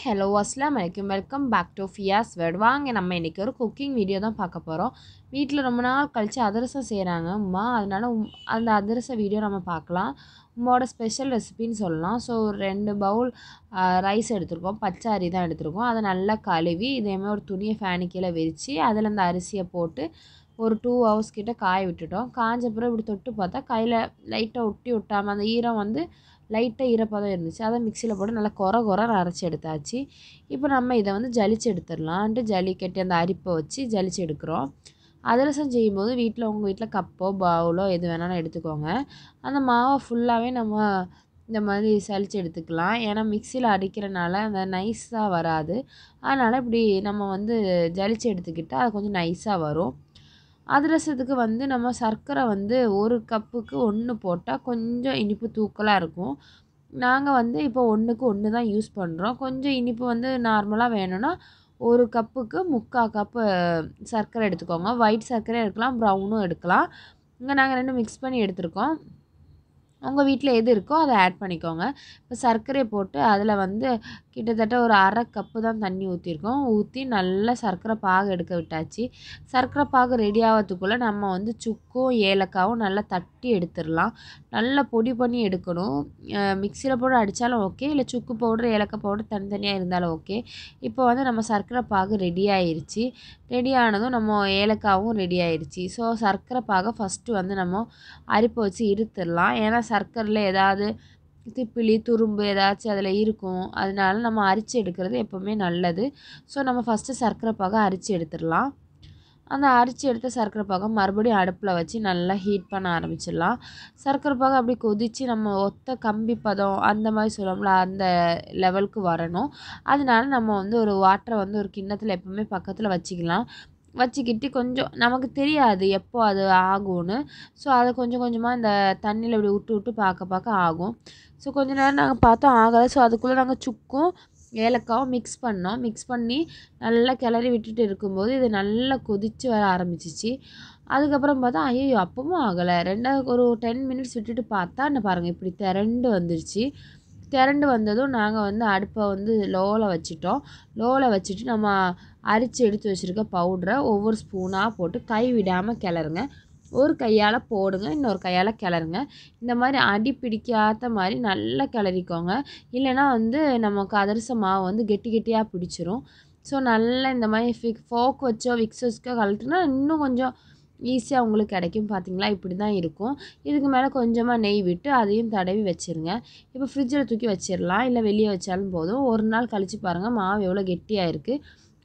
hi hello அஸ்லாம் வலைக்கும் welcome back to Fiyas word வாங்க நம்ம இன்றைக்கி ஒரு குக்கிங் வீடியோ தான் பார்க்க போகிறோம் வீட்டில் ரொம்ப நாள் கழித்து அதிரசம் செய்கிறாங்க அம்மா அதனால் அந்த அதிரச வீடியோ நம்ம பார்க்கலாம் உம்மோட ஸ்பெஷல் ரெசிபின்னு சொல்லலாம் ஸோ ஒரு ரெண்டு பவுல் ரைஸ் எடுத்துருக்கோம் பச்சை அரி தான் எடுத்துருக்கோம் அதை நல்லா கழுவி இதேமாதிரி ஒரு துணியை ஃபேனிக்கையில் விரித்து அதில் அந்த அரிசியை போட்டு ஒரு டூ ஹவர்ஸ் கிட்டே காய விட்டுட்டோம் காஞ்ச பிறகு இப்படி தொட்டு பார்த்தா கையில் லைட்டாக ஒட்டி விட்டாமல் அந்த ஈரம் வந்து லைட்டாக ஈரப்பதம் இருந்துச்சு அதை மிக்சியில் போட்டு நல்லா குற குற அரைச்சி எடுத்தாச்சு இப்போ நம்ம இதை வந்து ஜலிச்சு எடுத்துடலான்ட்டு ஜல்லிக்கட்டி அந்த அரிப்பை வச்சு ஜலிச்சு எடுக்கிறோம் அதிரசம் செய்யும்போது வீட்டில் உங்கள் வீட்டில் கப்போ பவுலோ எது வேணாலும் எடுத்துக்கோங்க அந்த மாவை ஃபுல்லாகவே நம்ம இந்த மாதிரி சளிச்சு எடுத்துக்கலாம் ஏன்னா மிக்சியில் அடிக்கிறனால அந்த நைஸாக வராது அதனால் இப்படி நம்ம வந்து ஜலிச்சு எடுத்துக்கிட்டால் அது கொஞ்சம் நைஸாக வரும் அதிரசத்துக்கு வந்து நம்ம சர்க்கரை வந்து ஒரு கப்புக்கு ஒன்று போட்டால் கொஞ்சம் இனிப்பு தூக்கலாக இருக்கும் நாங்கள் வந்து இப்போ ஒன்றுக்கு ஒன்று தான் யூஸ் பண்ணுறோம் கொஞ்சம் இனிப்பு வந்து நார்மலாக வேணும்னா ஒரு கப்புக்கு முக்கால் கப்பு சர்க்கரை எடுத்துக்கோங்க ஒயிட் சர்க்கரையும் எடுக்கலாம் ப்ரௌனும் எடுக்கலாம் இங்கே நாங்கள் ரெண்டும் மிக்ஸ் பண்ணி எடுத்துருக்கோம் உங்கள் வீட்டில் எது இருக்கோ அதை ஆட் பண்ணிக்கோங்க இப்போ சர்க்கரையை போட்டு அதில் வந்து கிட்டத்தட்ட ஒரு அரை கப்பு தான் தண்ணி ஊற்றிருக்கோம் ஊற்றி நல்லா சர்க்கரை பாகு எடுக்க விட்டாச்சு சர்க்கரை பாகு ரெடி ஆகிறதுக்குள்ளே நம்ம வந்து சுக்கும் ஏலக்காவும் நல்லா தட்டி எடுத்துடலாம் நல்லா பொடி பண்ணி எடுக்கணும் மிக்சியில் போட்டு அடித்தாலும் ஓகே இல்லை சுக்கு பவுடர் ஏலக்காய் பவுடர் தனித்தனியாக இருந்தாலும் ஓகே இப்போ வந்து நம்ம சர்க்கரை பாகு ரெடி ஆயிடுச்சு ரெடி ஆனதும் நம்ம ஏலக்காவும் ரெடி ஆயிடுச்சு ஸோ சர்க்கரை பாகை ஃபஸ்ட்டு வந்து நம்ம அரிப்பை வச்சு இருத்துடலாம் ஏன்னா சர்க்கரையில் ஏதாவது திப்பிலி துரும்பு ஏதாச்சும் அதில் இருக்கும் அதனால நம்ம அரிச்சு எடுக்கிறது எப்போவுமே நல்லது ஸோ நம்ம ஃபஸ்ட்டு சர்க்கரை பாகம் அரிச்சு எடுத்துடலாம் அந்த அரிச்சு எடுத்த சர்க்கரை பாகம் மறுபடியும் அடுப்பில் வச்சு நல்லா ஹீட் பண்ண ஆரம்பிச்சிடலாம் சர்க்கரை பாகம் அப்படி கொதித்து நம்ம ஒத்த கம்பி பதம் அந்த மாதிரி சொல்லுவோம்ல அந்த லெவலுக்கு வரணும் அதனால நம்ம வந்து ஒரு வாட்டரை வந்து ஒரு கிண்ணத்தில் எப்போவுமே பக்கத்தில் வச்சுக்கலாம் வச்சுக்கிட்டு கொஞ்சம் நமக்கு தெரியாது எப்போ அது ஆகும்னு ஸோ அதை கொஞ்சம் கொஞ்சமாக இந்த தண்ணியில் இப்படி விட்டு விட்டு பார்க்க பார்க்க ஆகும் ஸோ கொஞ்ச நேரம் நாங்கள் பார்த்தோம் ஆகலை ஸோ அதுக்குள்ளே நாங்கள் சுக்கும் ஏலக்காவும் மிக்ஸ் பண்ணோம் மிக்ஸ் பண்ணி நல்லா கிளறி விட்டுட்டு இருக்கும்போது இது நல்லா கொதித்து வர ஆரம்பிச்சிச்சு அதுக்கப்புறம் பார்த்தா ஐயோ அப்பவும் ஆகலை ரெண்டாவது ஒரு டென் மினிட்ஸ் விட்டுட்டு பார்த்தா என்ன பாருங்கள் இப்படி திரண்டு வந்துருச்சு திரண்டு வந்ததும் நாங்கள் வந்து அடுப்பை வந்து லோவில் வச்சுட்டோம் லோவில் வச்சுட்டு நம்ம அரித்து எடுத்து வச்சுருக்க பவுட்ரை ஒவ்வொரு ஸ்பூனாக போட்டு கை விடாமல் கிளறுங்க ஒரு கையால் போடுங்க இன்னொரு கையால் கிளறுங்க இந்த மாதிரி அடி பிடிக்காத மாதிரி நல்லா கிளறிக்கோங்க இல்லைனா வந்து நமக்கு அதிரச மாவு வந்து கெட்டி கெட்டியாக பிடிச்சிரும் ஸோ நல்லா இந்த மாதிரி ஃபிக் ஃபோக் வச்சோ விக்ஸ் வச்சுக்கோ கலட்டுனா இன்னும் கொஞ்சம் ஈஸியாக உங்களுக்கு கிடைக்கும் பார்த்தீங்களா இப்படி தான் இருக்கும் இதுக்கு மேலே கொஞ்சமாக நெய் விட்டு அதையும் தடவி வச்சுருங்க இப்போ ஃப்ரிட்ஜில் தூக்கி வச்சிடலாம் இல்லை வெளியே வச்சாலும் போதும் ஒரு நாள் கழித்து பாருங்கள் மாவு எவ்வளோ கெட்டியாக இருக்குது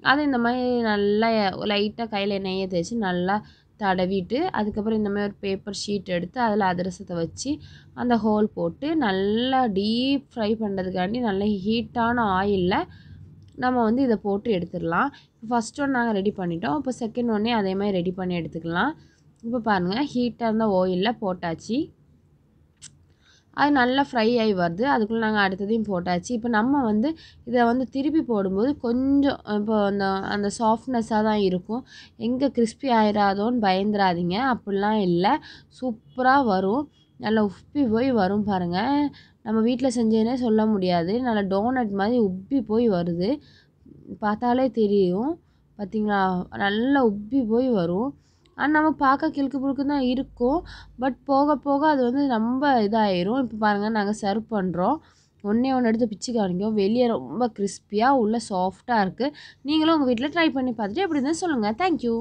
அதை இந்த மாதிரி நல்லா லைட்டாக கையில் எண்ணெயை தேய்ச்சி நல்லா தடவிட்டு அதுக்கப்புறம் இந்த மாதிரி ஒரு பேப்பர் ஷீட் எடுத்து அதில் அதிரசத்தை வச்சு அந்த ஹோல் போட்டு நல்லா டீப் ஃப்ரை பண்ணுறதுக்காண்டி நல்ல ஹீட்டான ஆயிலில் நம்ம வந்து இதை போட்டு எடுத்துடலாம் இப்போ ஃபஸ்ட் ஒன் நாங்கள் ரெடி பண்ணிட்டோம் இப்போ செகண்ட் ஒன்னே அதே மாதிரி ரெடி பண்ணி எடுத்துக்கலாம் இப்போ பாருங்கள் ஹீட்டாக இருந்த ஆயிலில் போட்டாச்சு அது நல்லா ஃப்ரை ஆகி வருது அதுக்குள்ளே நாங்கள் அடுத்ததையும் போட்டாச்சு இப்போ நம்ம வந்து இதை வந்து திருப்பி போடும்போது கொஞ்சம் இப்போ அந்த அந்த சாஃப்ட்னஸ்ஸாக தான் இருக்கும் எங்கே கிறிஸ்பி ஆயிடாதோன்னு பயந்துடாதீங்க அப்படிலாம் இல்லை சூப்பராக வரும் நல்லா உப்பி போய் வரும் பாருங்கள் நம்ம வீட்டில் செஞ்சதுனே சொல்ல முடியாது நல்லா டோனட் மாதிரி உப்பி போய் வருது பார்த்தாலே தெரியும் பார்த்திங்களா நல்லா உப்பி போய் வரும் ஆனால் நம்ம பார்க்க கிழக்கு புழுக்கு தான் இருக்கும் பட் போக போக அது வந்து ரொம்ப இதாயிரும் இப்போ பாருங்கள் நாங்கள் சர்வ் பண்ணுறோம் ஒன்றே ஒன்று எடுத்து பிச்சு காமிங்க வெளியே ரொம்ப கிறிஸ்பியாக உள்ளே சாஃப்டாக இருக்குது நீங்களும் உங்கள் வீட்டில் ட்ரை பண்ணி பார்த்துட்டு எப்படி இருந்தால் சொல்லுங்கள் தேங்க்யூ